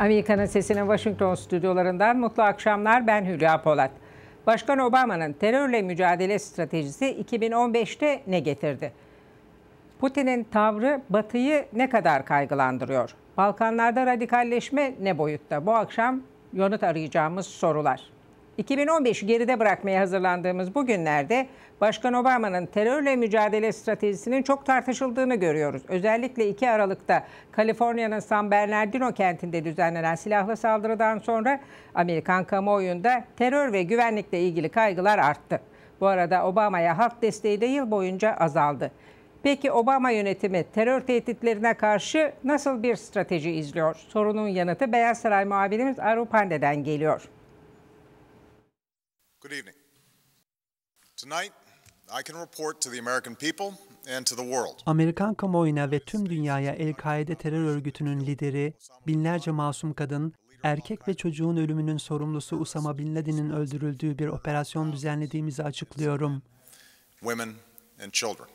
Amerika'nın sesinin Washington stüdyolarından mutlu akşamlar. Ben Hülya Polat. Başkan Obama'nın terörle mücadele stratejisi 2015'te ne getirdi? Putin'in tavrı Batı'yı ne kadar kaygılandırıyor? Balkanlarda radikalleşme ne boyutta? Bu akşam yanıt arayacağımız sorular. 2015'i geride bırakmaya hazırlandığımız bu günlerde Başkan Obama'nın terörle mücadele stratejisinin çok tartışıldığını görüyoruz. Özellikle 2 Aralık'ta Kaliforniya'nın San Bernardino kentinde düzenlenen silahlı saldırıdan sonra Amerikan kamuoyunda terör ve güvenlikle ilgili kaygılar arttı. Bu arada Obama'ya halk desteği de yıl boyunca azaldı. Peki Obama yönetimi terör tehditlerine karşı nasıl bir strateji izliyor? Sorunun yanıtı Beyaz Saray muhabirimiz Aru Pande'den geliyor. Good evening. Tonight, I can report to the American people and to the world. Amerikan kamuoyuna ve tüm dünyaya El-Kaide terör örgütünün lideri, binlerce masum kadın, erkek ve çocuğun ölümünün sorumlusu Usama Bin Laden'in öldürüldüğü bir operasyon düzenlediğimizi açıklıyorum. Women and children.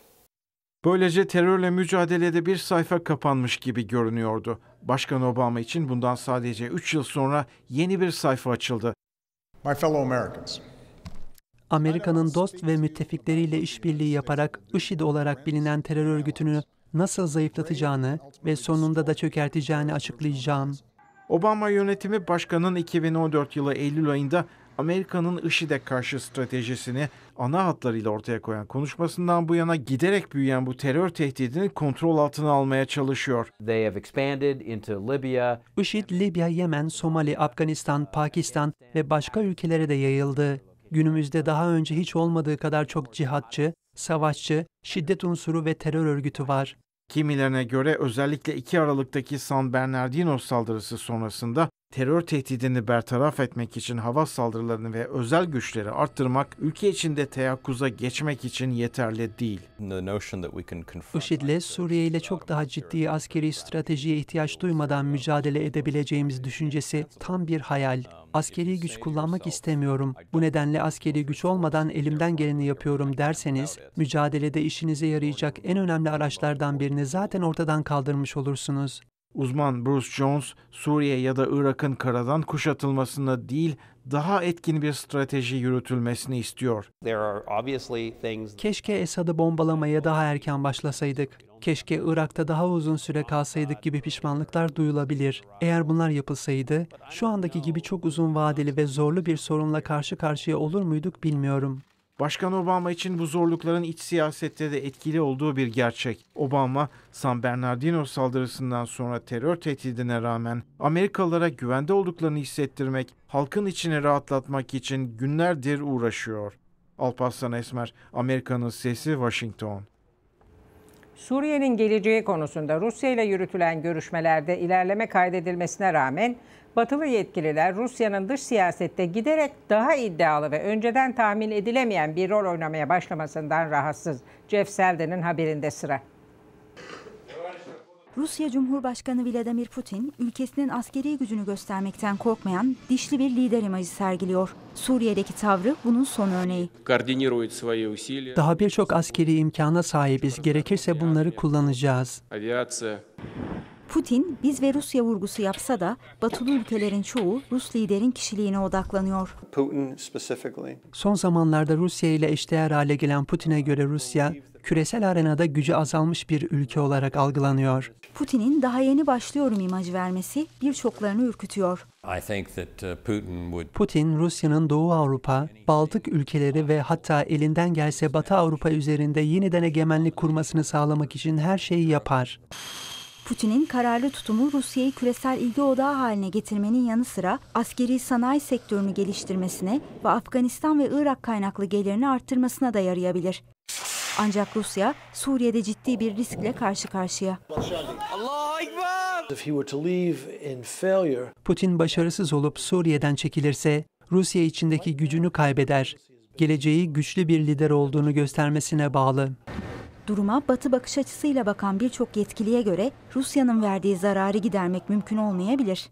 Böylece terörle mücadelede bir sayfa kapanmış gibi görünüyordu. Başkan Obama için bundan sadece 3 yıl sonra yeni bir sayfa açıldı. My fellow Americans, Amerika'nın dost ve müttefikleriyle işbirliği yaparak IŞİD olarak bilinen terör örgütünü nasıl zayıflatacağını ve sonunda da çökerteceğini açıklayacağım. Obama yönetimi başkanın 2014 yılı Eylül ayında Amerika'nın IŞİD'e karşı stratejisini ana hatlarıyla ortaya koyan konuşmasından bu yana giderek büyüyen bu terör tehdidini kontrol altına almaya çalışıyor. They have expanded into Libya. IŞİD Libya, Yemen, Somali, Afganistan, Pakistan ve başka ülkelere de yayıldı günümüzde daha önce hiç olmadığı kadar çok cihatçı, savaşçı, şiddet unsuru ve terör örgütü var. Kimilerine göre özellikle 2 Aralık'taki San Bernardino saldırısı sonrasında terör tehdidini bertaraf etmek için hava saldırılarını ve özel güçleri arttırmak ülke içinde teyakkuza geçmek için yeterli değil. IŞİD'le Suriye ile çok daha ciddi askeri stratejiye ihtiyaç duymadan mücadele edebileceğimiz um, düşüncesi tam bir hayal. Um, askeri güç kullanmak istemiyorum. Bu nedenle askeri güç olmadan elimden geleni yapıyorum derseniz, mücadelede işinize yarayacak en önemli araçlardan birini zaten ortadan kaldırmış olursunuz. Uzman Bruce Jones, Suriye ya da Irak'ın karadan kuşatılmasını değil, daha etkin bir strateji yürütülmesini istiyor. Keşke Esad'ı bombalamaya daha erken başlasaydık. Keşke Irak'ta daha uzun süre kalsaydık gibi pişmanlıklar duyulabilir. Eğer bunlar yapılsaydı, şu andaki gibi çok uzun vadeli ve zorlu bir sorunla karşı karşıya olur muyduk bilmiyorum. Başkan Obama için bu zorlukların iç siyasette de etkili olduğu bir gerçek. Obama, San Bernardino saldırısından sonra terör tehdidine rağmen Amerikalılara güvende olduklarını hissettirmek, halkın içini rahatlatmak için günlerdir uğraşıyor. Alparslan Esmer, Amerika'nın Sesi, Washington. Suriye'nin geleceği konusunda Rusya ile yürütülen görüşmelerde ilerleme kaydedilmesine rağmen Batılı yetkililer Rusya'nın dış siyasette giderek daha iddialı ve önceden tahmin edilemeyen bir rol oynamaya başlamasından rahatsız. Jeff Selden'in haberinde sıra. Rusya Cumhurbaşkanı Vladimir Putin, ülkesinin askeri gücünü göstermekten korkmayan dişli bir lider imajı sergiliyor. Suriye'deki tavrı bunun son örneği. Daha birçok askeri imkana sahibiz. Gerekirse bunları kullanacağız. Putin biz ve Rusya vurgusu yapsa da batılı ülkelerin çoğu Rus liderin kişiliğine odaklanıyor. Putin, Son zamanlarda Rusya ile eşdeğer hale gelen Putin'e göre Rusya, küresel arenada gücü azalmış bir ülke olarak algılanıyor. Putin'in daha yeni başlıyorum imaj vermesi birçoklarını ürkütüyor. Uh, Putin, Rusya'nın Doğu Avrupa, Baltık ülkeleri ve hatta elinden gelse Batı Avrupa üzerinde yeniden egemenlik kurmasını sağlamak için her şeyi yapar. Putin'in kararlı tutumu Rusya'yı küresel ilgi odağı haline getirmenin yanı sıra askeri sanayi sektörünü geliştirmesine ve Afganistan ve Irak kaynaklı gelirini arttırmasına da yarayabilir. Ancak Rusya Suriye'de ciddi bir riskle karşı karşıya. Putin başarısız olup Suriye'den çekilirse Rusya içindeki gücünü kaybeder. Geleceği güçlü bir lider olduğunu göstermesine bağlı. Duruma batı bakış açısıyla bakan birçok yetkiliye göre Rusya'nın verdiği zararı gidermek mümkün olmayabilir.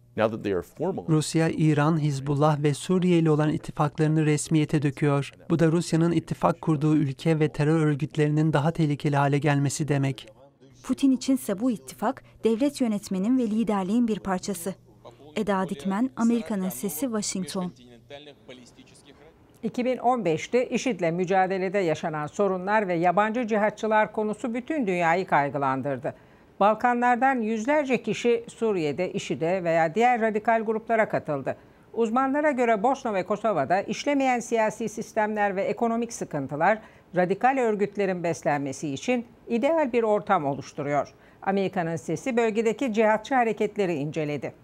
Rusya, İran, Hizbullah ve Suriye ile olan ittifaklarını resmiyete döküyor. Bu da Rusya'nın ittifak kurduğu ülke ve terör örgütlerinin daha tehlikeli hale gelmesi demek. Putin içinse bu ittifak devlet yönetmenin ve liderliğin bir parçası. Eda Dikmen, Amerika'nın Sesi, Washington. 2015'te IŞİD'le mücadelede yaşanan sorunlar ve yabancı cihatçılar konusu bütün dünyayı kaygılandırdı. Balkanlardan yüzlerce kişi Suriye'de, IŞİD'e veya diğer radikal gruplara katıldı. Uzmanlara göre Bosna ve Kosova'da işlemeyen siyasi sistemler ve ekonomik sıkıntılar radikal örgütlerin beslenmesi için ideal bir ortam oluşturuyor. Amerika'nın sesi bölgedeki cihatçı hareketleri inceledi.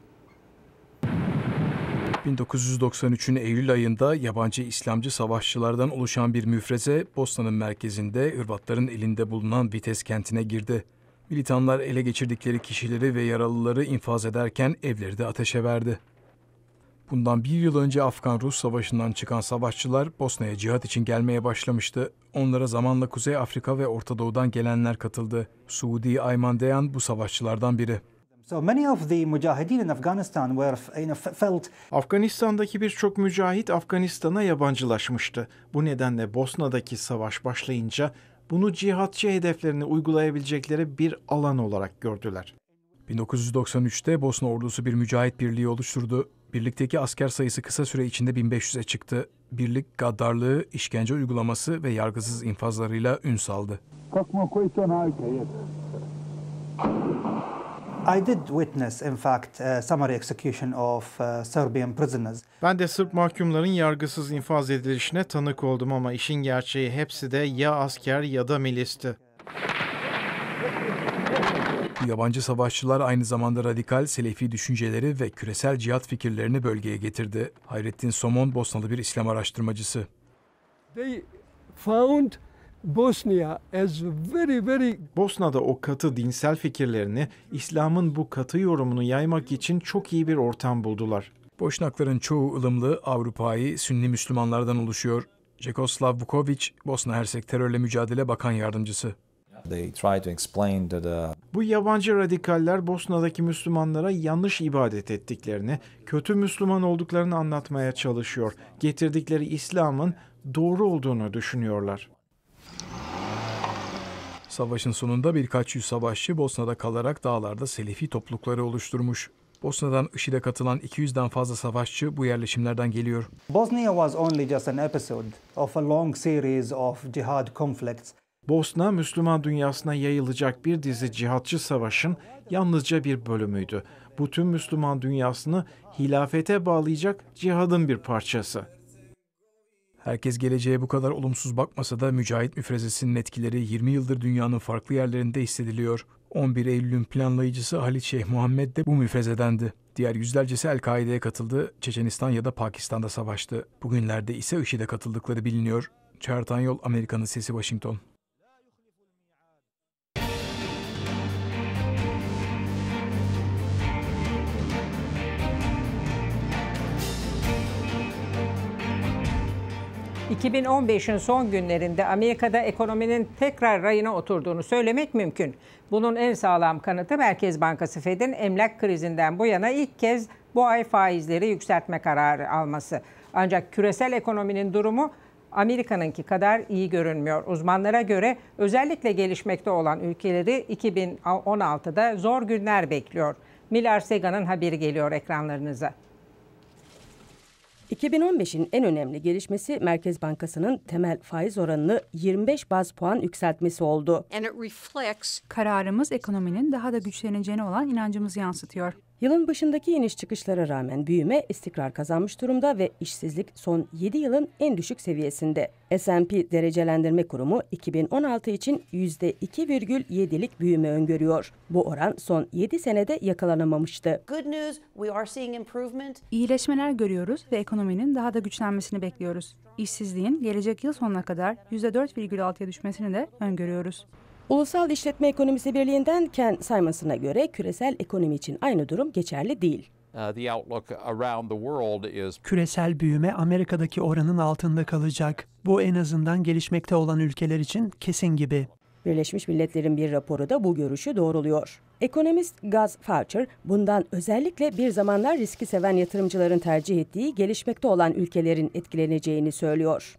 1993'ün Eylül ayında yabancı İslamcı savaşçılardan oluşan bir müfreze Bosna'nın merkezinde Hırvatların elinde bulunan Vites kentine girdi. Militanlar ele geçirdikleri kişileri ve yaralıları infaz ederken evleri de ateşe verdi. Bundan bir yıl önce Afgan-Rus savaşından çıkan savaşçılar Bosna'ya cihat için gelmeye başlamıştı. Onlara zamanla Kuzey Afrika ve Orta Doğu'dan gelenler katıldı. Suudi Ayman Deyan bu savaşçılardan biri. So many of the mujahideen in Afghanistan were you know, felt Afganistan'daki birçok mücahit Afganistan'a yabancılaşmıştı. Bu nedenle Bosna'daki savaş başlayınca bunu cihatçı hedeflerini uygulayabilecekleri bir alan olarak gördüler. 1993'te Bosna ordusu bir mücahit birliği oluşturdu. Birlikteki asker sayısı kısa süre içinde 1500'e çıktı. Birlik gaddarlığı, işkence uygulaması ve yargısız infazlarıyla ün saldı. I did witness, in fact, a summary execution of uh, Serbian prisoners. Ben de Sırp mahkumların yargısız infaz edilişine tanık oldum ama işin gerçeği hepsi de ya asker ya da milisti. Yabancı savaşçılar aynı zamanda radikal Selefi düşünceleri ve küresel cihat fikirlerini bölgeye getirdi. Hayrettin Somon Bosnalı bir İslam araştırmacısı. They found Bosnia as very very Bosna'da o katı dinsel fikirlerini İslam'ın bu katı yorumunu yaymak için çok iyi bir ortam buldular. Boşnakların çoğu ılımlı Avrupa'yı Sünni Müslümanlardan oluşuyor. Cekoslav Vukovic, Bosna Hersek Terörle Mücadele Bakan Yardımcısı. Uh, bu yabancı radikaller Bosna'daki Müslümanlara yanlış ibadet ettiklerini, kötü Müslüman olduklarını anlatmaya çalışıyor. Getirdikleri İslam'ın doğru olduğunu düşünüyorlar. Savaşın sonunda birkaç yüz savaşçı Bosna'da kalarak dağlarda Selefi toplulukları oluşturmuş. Bosna'dan IŞİD'e katılan 200'den fazla savaşçı bu yerleşimlerden geliyor. Bosnia was only just an episode of a long series of jihad conflicts. Bosna, Müslüman dünyasına yayılacak bir dizi cihatçı savaşın yalnızca bir bölümüydü. Bu tüm Müslüman dünyasını hilafete bağlayacak cihadın bir parçası. Herkes geleceğe bu kadar olumsuz bakmasa da Mücahit Müfrezesi'nin etkileri 20 yıldır dünyanın farklı yerlerinde hissediliyor. 11 Eylül'ün planlayıcısı Halit Şeyh Muhammed de bu müfrezedendi. Diğer yüzlercesi El-Kaide'ye katıldı, Çeçenistan ya da Pakistan'da savaştı. Bugünlerde ise IŞİD'e katıldıkları biliniyor. Çağrı yol, Amerika'nın Sesi Washington. 2015'in son günlerinde Amerika'da ekonominin tekrar rayına oturduğunu söylemek mümkün. Bunun en sağlam kanıtı Merkez Bankası Fed'in emlak krizinden bu yana ilk kez bu ay faizleri yükseltme kararı alması. Ancak küresel ekonominin durumu Amerika'nınki kadar iyi görünmüyor. Uzmanlara göre özellikle gelişmekte olan ülkeleri 2016'da zor günler bekliyor. Miller Sega'nın haberi geliyor ekranlarınıza. 2015'in en önemli gelişmesi Merkez Bankası'nın temel faiz oranını 25 baz puan yükseltmesi oldu. Kararımız ekonominin daha da güçleneceğine olan inancımızı yansıtıyor. Yılın başındaki iniş çıkışlara rağmen büyüme istikrar kazanmış durumda ve işsizlik son 7 yılın en düşük seviyesinde. S&P Derecelendirme Kurumu 2016 için %2,7'lik büyüme öngörüyor. Bu oran son 7 senede yakalanamamıştı. İyileşmeler görüyoruz ve ekonominin daha da güçlenmesini bekliyoruz. İşsizliğin gelecek yıl sonuna kadar %4,6'ya düşmesini de öngörüyoruz. Ulusal İşletme Ekonomisi Birliği'nden Ken saymasına göre küresel ekonomi için aynı durum geçerli değil. Uh, küresel büyüme Amerika'daki oranın altında kalacak. Bu en azından gelişmekte olan ülkeler için kesin gibi. Birleşmiş Milletler'in bir raporu da bu görüşü doğruluyor. Ekonomist Gaz Faucher bundan özellikle bir zamanlar riski seven yatırımcıların tercih ettiği gelişmekte olan ülkelerin etkileneceğini söylüyor.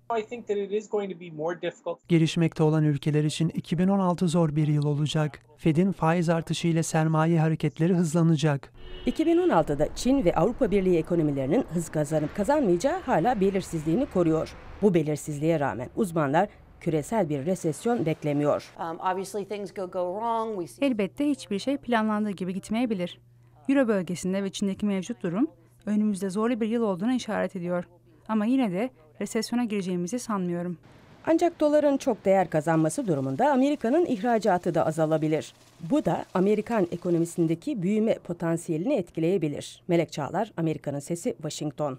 Gelişmekte olan ülkeler için 2016 zor bir yıl olacak. Fed'in faiz artışı ile sermaye hareketleri hızlanacak. 2016'da Çin ve Avrupa Birliği ekonomilerinin hız kazanıp kazanmayacağı hala belirsizliğini koruyor. Bu belirsizliğe rağmen uzmanlar küresel bir resesyon beklemiyor. Um, Elbette hiçbir şey planlandığı gibi gitmeyebilir. Euro bölgesinde ve Çin'deki mevcut durum önümüzde zorlu bir yıl olduğuna işaret ediyor. Ama yine de resesyona gireceğimizi sanmıyorum. Ancak doların çok değer kazanması durumunda Amerika'nın ihracatı da azalabilir. Bu da Amerikan ekonomisindeki büyüme potansiyelini etkileyebilir. Melek Çağlar, Amerika'nın Sesi, Washington.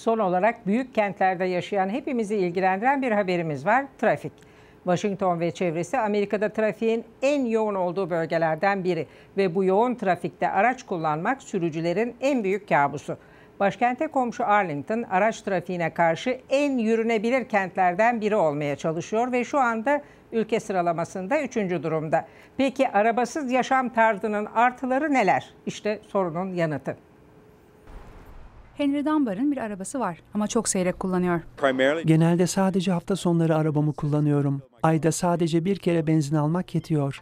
Son olarak büyük kentlerde yaşayan hepimizi ilgilendiren bir haberimiz var. Trafik. Washington ve çevresi Amerika'da trafiğin en yoğun olduğu bölgelerden biri ve bu yoğun trafikte araç kullanmak sürücülerin en büyük kabusu. Başkente komşu Arlington araç trafiğine karşı en yürünebilir kentlerden biri olmaya çalışıyor ve şu anda ülke sıralamasında 3. durumda. Peki arabasız yaşam tarzının artıları neler? İşte sorunun yanıtı. Henry Dunbar'ın bir arabası var ama çok seyrek kullanıyor. Genelde sadece hafta sonları arabamı kullanıyorum. Ayda sadece bir kere benzin almak yetiyor.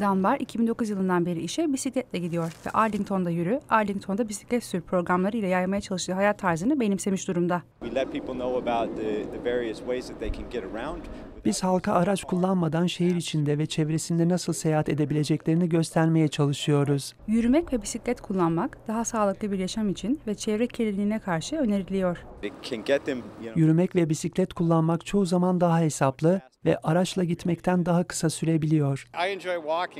Dunbar 2009 yılından beri işe bisikletle gidiyor ve Arlington'da yürü, Arlington'da bisiklet sür programları ile yaymaya çalıştığı hayat tarzını benimsemiş durumda. Biz halka araç kullanmadan şehir içinde ve çevresinde nasıl seyahat edebileceklerini göstermeye çalışıyoruz. Yürümek ve bisiklet kullanmak daha sağlıklı bir yaşam için ve çevre kirliliğine karşı öneriliyor. Yürümek ve bisiklet kullanmak çoğu zaman daha hesaplı ve araçla gitmekten daha kısa sürebiliyor.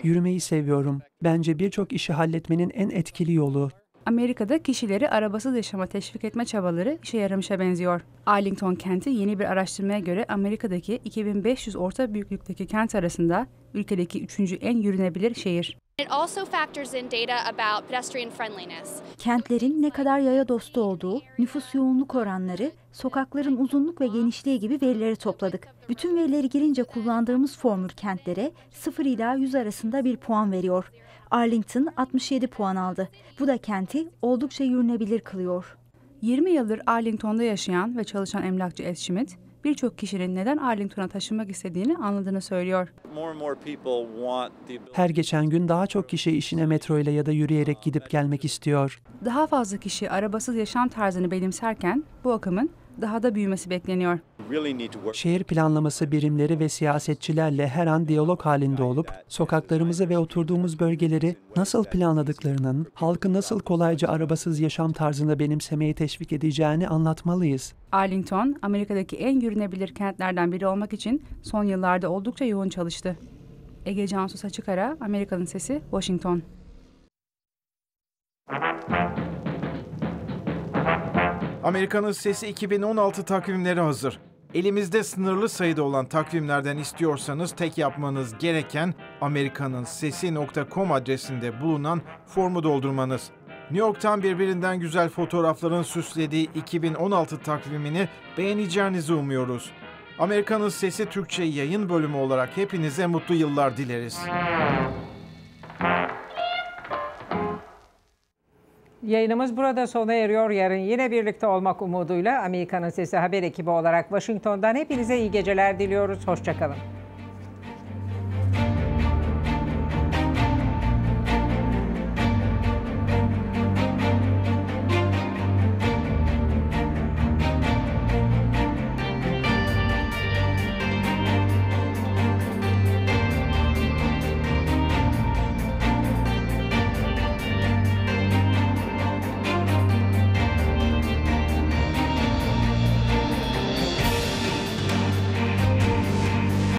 Yürümeyi seviyorum. Bence birçok işi halletmenin en etkili yolu. Amerika'da kişileri arabasız yaşama teşvik etme çabaları işe yaramışa benziyor. Arlington kenti yeni bir araştırmaya göre Amerika'daki 2500 orta büyüklükteki kent arasında ülkedeki üçüncü en yürünebilir şehir. It also factors in data about pedestrian friendliness. Kentlerin ne kadar yaya dostu olduğu, nüfus yoğunluk oranları, sokakların uzunluk ve genişliği gibi verileri topladık. Bütün verileri girince kullandığımız formül kentlere 0 ila 100 arasında bir puan veriyor. Arlington 67 puan aldı. Bu da kenti oldukça yürünebilir kılıyor. 20 yıldır Arlington'da yaşayan ve çalışan emlakçı Ed Schmidt, birçok kişinin neden Arlington'a taşınmak istediğini anladığını söylüyor. Her geçen gün daha çok kişi işine metro ile ya da yürüyerek gidip gelmek istiyor. Daha fazla kişi arabasız yaşam tarzını benimserken bu akımın daha da büyümesi bekleniyor. Şehir planlaması birimleri ve siyasetçilerle her an diyalog halinde olup sokaklarımızı ve oturduğumuz bölgeleri nasıl planladıklarının, halkı nasıl kolayca arabasız yaşam tarzında benimsemeyi teşvik edeceğini anlatmalıyız. Arlington, Amerika'daki en görünebilir kentlerden biri olmak için son yıllarda oldukça yoğun çalıştı. Ege Cansu Saçıkara, Amerika'nın Sesi, Washington. Amerika'nın Sesi 2016 takvimleri hazır. Elimizde sınırlı sayıda olan takvimlerden istiyorsanız tek yapmanız gereken Amerikanın Sesi.com adresinde bulunan formu doldurmanız. New York'tan birbirinden güzel fotoğrafların süslediği 2016 takvimini beğeneceğinizi umuyoruz. Amerikanın Sesi Türkçe yayın bölümü olarak hepinize mutlu yıllar dileriz. Yayınımız burada sona eriyor. Yarın yine birlikte olmak umuduyla Amerika'nın Sesi haber ekibi olarak Washington'dan hepinize iyi geceler diliyoruz. Hoşçakalın.